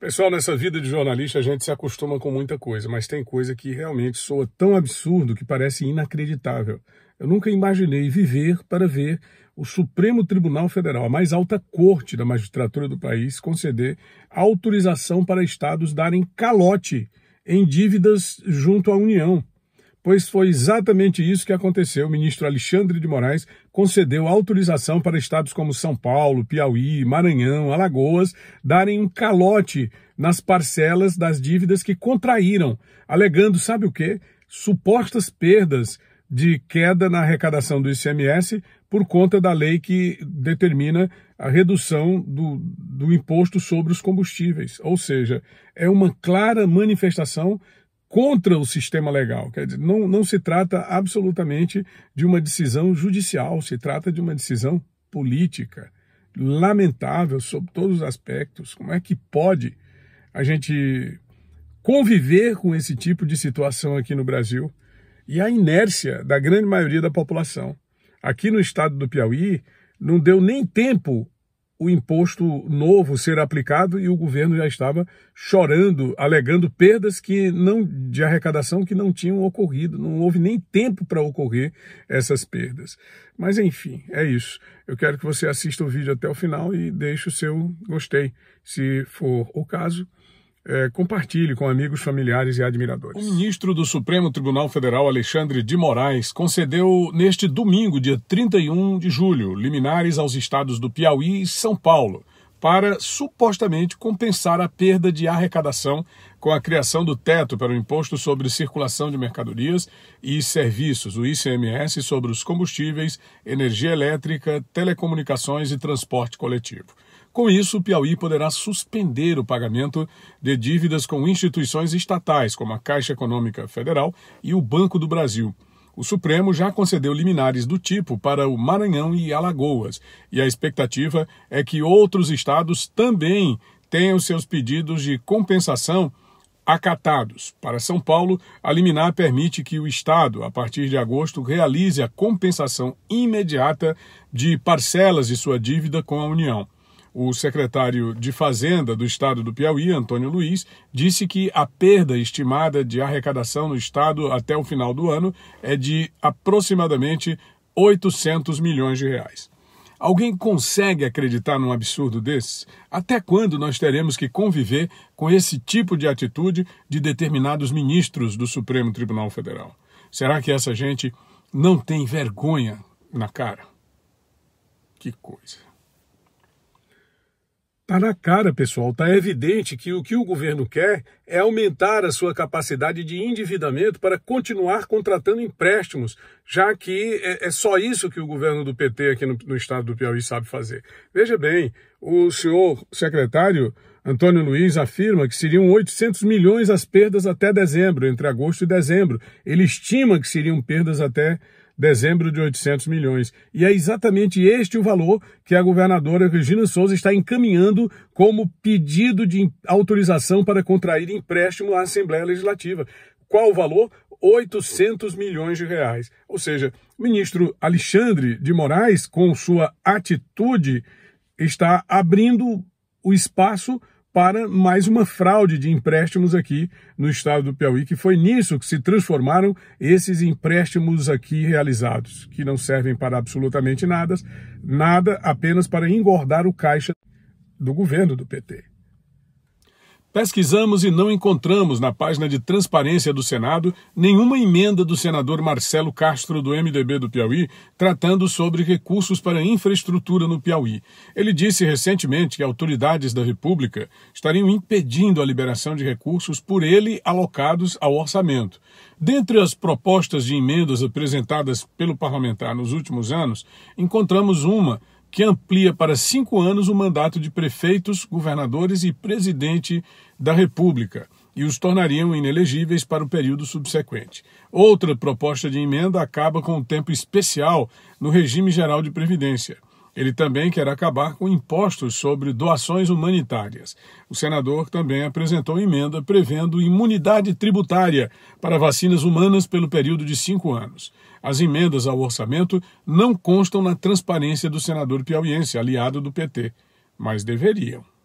Pessoal, nessa vida de jornalista a gente se acostuma com muita coisa, mas tem coisa que realmente soa tão absurdo que parece inacreditável. Eu nunca imaginei viver para ver o Supremo Tribunal Federal, a mais alta corte da magistratura do país, conceder autorização para estados darem calote em dívidas junto à União pois foi exatamente isso que aconteceu. O ministro Alexandre de Moraes concedeu autorização para estados como São Paulo, Piauí, Maranhão, Alagoas darem um calote nas parcelas das dívidas que contraíram, alegando, sabe o quê? Supostas perdas de queda na arrecadação do ICMS por conta da lei que determina a redução do, do imposto sobre os combustíveis. Ou seja, é uma clara manifestação contra o sistema legal. Quer dizer, não, não se trata absolutamente de uma decisão judicial, se trata de uma decisão política. Lamentável sob todos os aspectos. Como é que pode a gente conviver com esse tipo de situação aqui no Brasil e a inércia da grande maioria da população? Aqui no estado do Piauí, não deu nem tempo o imposto novo ser aplicado e o governo já estava chorando, alegando perdas que não de arrecadação que não tinham ocorrido, não houve nem tempo para ocorrer essas perdas. Mas enfim, é isso. Eu quero que você assista o vídeo até o final e deixe o seu gostei, se for o caso é, compartilhe com amigos, familiares e admiradores. O ministro do Supremo Tribunal Federal, Alexandre de Moraes, concedeu neste domingo, dia 31 de julho, liminares aos estados do Piauí e São Paulo para supostamente compensar a perda de arrecadação com a criação do teto para o imposto sobre circulação de mercadorias e serviços, o ICMS, sobre os combustíveis, energia elétrica, telecomunicações e transporte coletivo. Com isso, o Piauí poderá suspender o pagamento de dívidas com instituições estatais, como a Caixa Econômica Federal e o Banco do Brasil. O Supremo já concedeu liminares do tipo para o Maranhão e Alagoas, e a expectativa é que outros estados também tenham seus pedidos de compensação acatados. Para São Paulo, a liminar permite que o Estado, a partir de agosto, realize a compensação imediata de parcelas de sua dívida com a União o secretário de Fazenda do estado do Piauí, Antônio Luiz, disse que a perda estimada de arrecadação no estado até o final do ano é de aproximadamente 800 milhões de reais. Alguém consegue acreditar num absurdo desses? Até quando nós teremos que conviver com esse tipo de atitude de determinados ministros do Supremo Tribunal Federal? Será que essa gente não tem vergonha na cara? Que coisa. Está na cara, pessoal, está evidente que o que o governo quer é aumentar a sua capacidade de endividamento para continuar contratando empréstimos, já que é, é só isso que o governo do PT aqui no, no estado do Piauí sabe fazer. Veja bem, o senhor secretário Antônio Luiz afirma que seriam 800 milhões as perdas até dezembro, entre agosto e dezembro. Ele estima que seriam perdas até dezembro de 800 milhões. E é exatamente este o valor que a governadora Regina Souza está encaminhando como pedido de autorização para contrair empréstimo à Assembleia Legislativa. Qual o valor? 800 milhões de reais. Ou seja, o ministro Alexandre de Moraes, com sua atitude, está abrindo o espaço para mais uma fraude de empréstimos aqui no estado do Piauí, que foi nisso que se transformaram esses empréstimos aqui realizados, que não servem para absolutamente nada, nada apenas para engordar o caixa do governo do PT. Pesquisamos e não encontramos na página de transparência do Senado nenhuma emenda do senador Marcelo Castro, do MDB do Piauí, tratando sobre recursos para infraestrutura no Piauí. Ele disse recentemente que autoridades da República estariam impedindo a liberação de recursos por ele alocados ao orçamento. Dentre as propostas de emendas apresentadas pelo parlamentar nos últimos anos, encontramos uma que amplia para cinco anos o mandato de prefeitos, governadores e presidente da República e os tornariam inelegíveis para o período subsequente. Outra proposta de emenda acaba com o tempo especial no regime geral de previdência. Ele também quer acabar com impostos sobre doações humanitárias. O senador também apresentou emenda prevendo imunidade tributária para vacinas humanas pelo período de cinco anos. As emendas ao orçamento não constam na transparência do senador piauiense, aliado do PT, mas deveriam.